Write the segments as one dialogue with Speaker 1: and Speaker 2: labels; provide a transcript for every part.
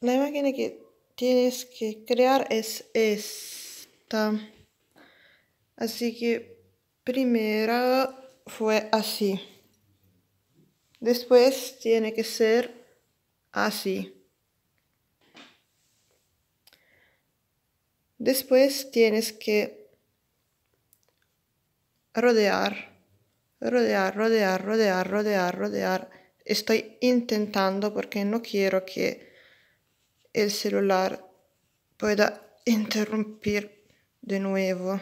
Speaker 1: La imagen que tienes que crear es esta. Así que primero fue así. Después tiene que ser así. Después tienes que rodear, rodear, rodear, rodear, rodear, rodear. Estoy intentando porque no quiero que el celular pueda interrumpir de nuevo.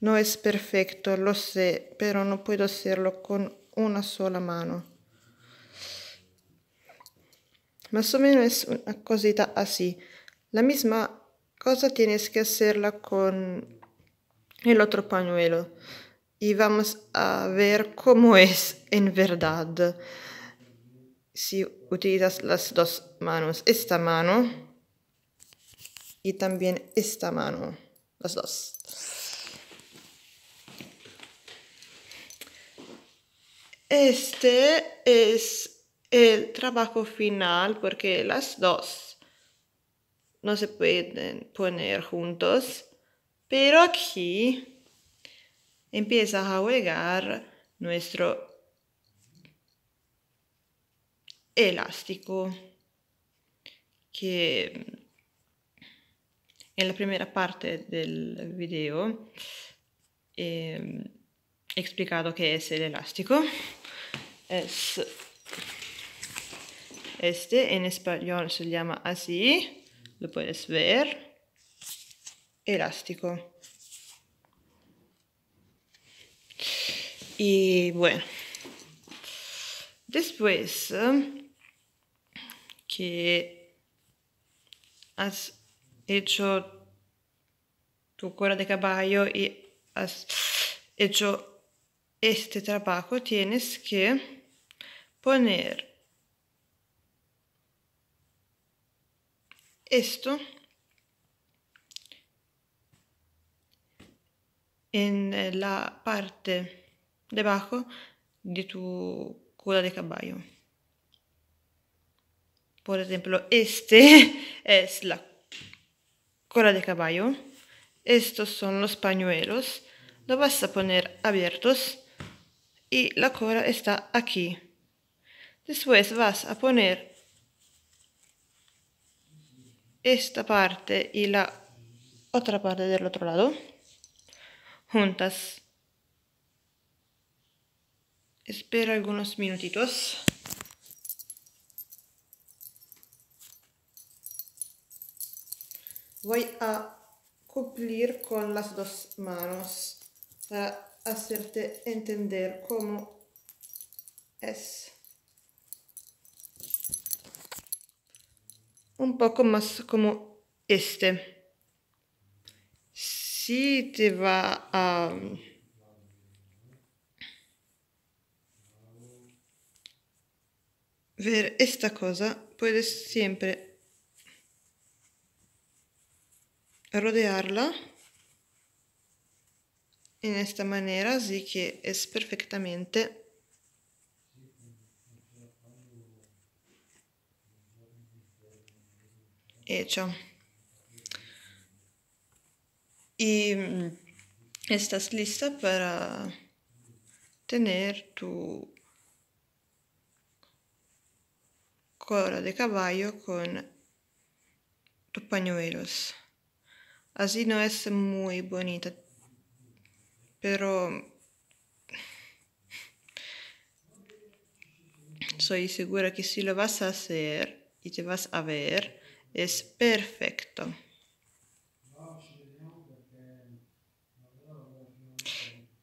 Speaker 1: No es perfecto, lo sé, pero no puedo hacerlo con una sola mano. Más o menos es una cosita así. La misma cosa tienes que hacerla con el otro pañuelo y vamos a ver cómo es en verdad si utilizas las dos manos, esta mano y también esta mano, las dos. Este es el trabajo final porque las dos no se pueden poner juntos, pero aquí empieza a jugar nuestro Elástico, que en la primera parte del video he em, explicado qué es el elástico. Es este en español se llama así, lo puedes ver, elástico. Y bueno, después em, que has hecho tu cura de caballo y has hecho este trabajo, tienes que poner esto en la parte debajo de tu cola de caballo. Por ejemplo, este es la cola de caballo. Estos son los pañuelos. Lo vas a poner abiertos y la cola está aquí. Después vas a poner esta parte y la otra parte del otro lado juntas. Espera algunos minutitos. voy a cumplir con las dos manos para hacerte entender cómo es un poco más como este si te va a ver esta cosa puedes siempre rodearla in questa maniera sì che è perfettamente hecho. e estás lista para eh, tener tu cola de caballo con tu pañuelos. Así no es muy bonita, pero soy segura que si lo vas a hacer y te vas a ver, es perfecto.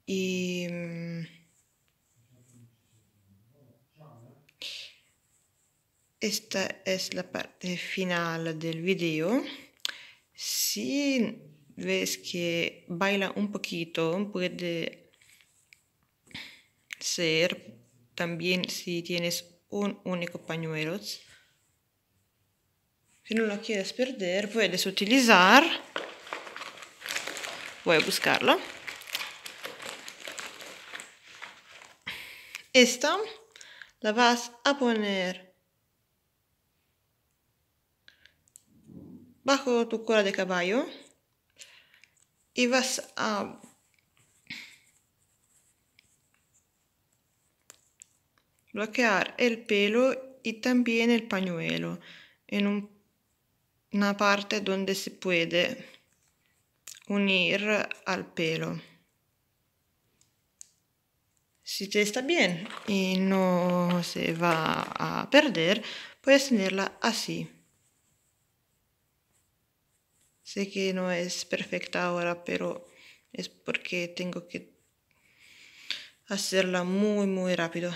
Speaker 1: Y mm, esta es la parte final del video. si ves que baila un poquito, puede ser también si tienes un único pañuelo. Si no lo quieres perder, puedes utilizar... Voy a buscarlo. Esta la vas a poner bajo tu cola de caballo y vas a bloquear el pelo y también el pañuelo en una parte donde se puede unir al pelo. Si te está bien y no se va a perder, puedes tenerla así. Sé que no es perfecta ahora, pero es porque tengo que hacerla muy, muy rápido,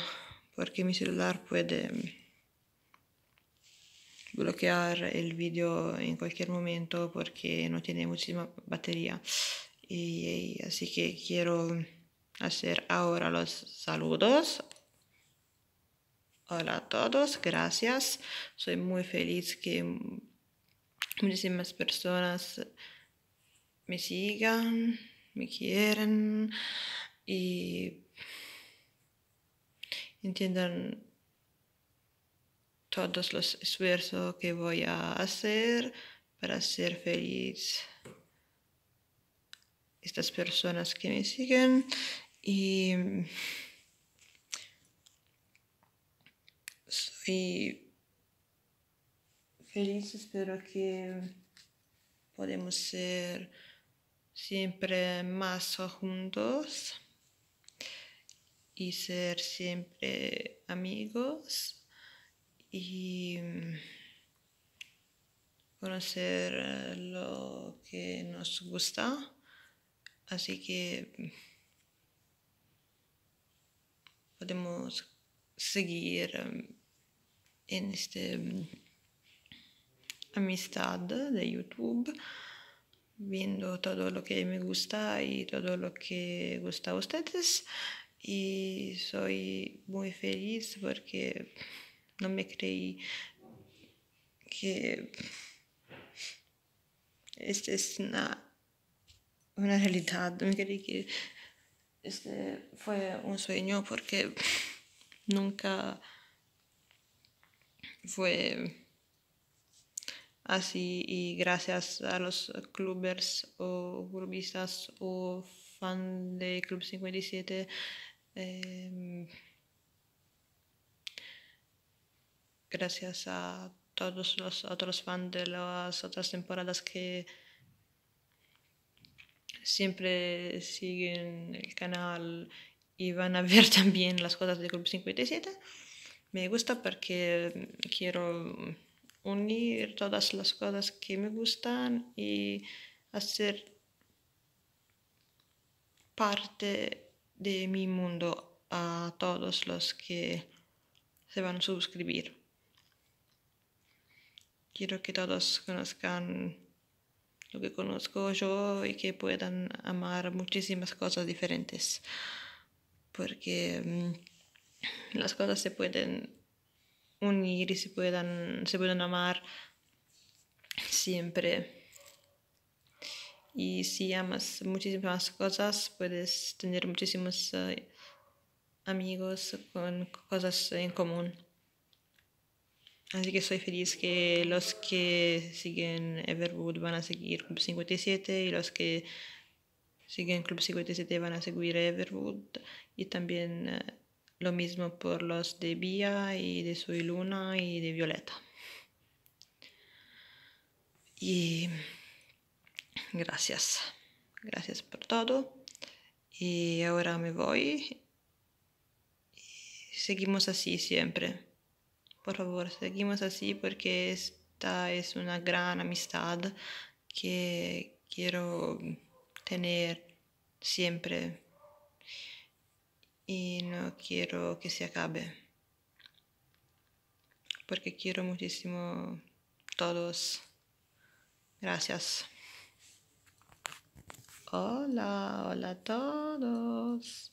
Speaker 1: porque mi celular puede bloquear el vídeo en cualquier momento porque no tiene muchísima batería. así que quiero hacer ahora los saludos. Hola a todos, gracias. Soy muy feliz que muchísimas personas me sigan, me quieren y entiendan todos los esfuerzos que voy a hacer para ser feliz. Estas personas que me siguen y soy Felices espero que podemos ser siempre más juntos y ser siempre amigos y mm, conocer eh, lo que nos gusta. Así que mm, podemos seguir mm, en este amistad de YouTube, viendo todo lo que me gusta y todo lo que gusta a ustedes. Y soy muy feliz porque no me creí que esta es una, realidad, me creí que este fue un sueño porque nunca fue así y gracias a los clubers o clubistas o fan de Club 57 em, gracias a todos los otros fans de las otras temporadas que siempre siguen el canal y van a ver también las cosas de Club 57 me gusta porque quiero unir todas las cosas que me gustan y hacer parte de mi mundo a todos los que se van a suscribir. Quiero que todos conozcan lo que conozco yo y que puedan amar muchísimas cosas diferentes, porque mm, las cosas se pueden unir y se puedan, amar siempre. Y si amas muchísimas cosas, puedes tener muchísimos eh, amigos con cosas en común. Así que soy feliz que los que siguen Everwood van a seguir Club 57 y los que siguen Club 57 van a seguir Everwood y también... Eh, lo mismo por los de Bia y de Soy Luna y de Violeta. Y gracias. Gracias por todo. Y ahora me voy. Y seguimos así siempre. Por favor, seguimos así porque esta es una gran amistad que quiero tener siempre y no quiero que se acabe. Porque quiero muchísimo todos. Gracias. Hola, hola a todos.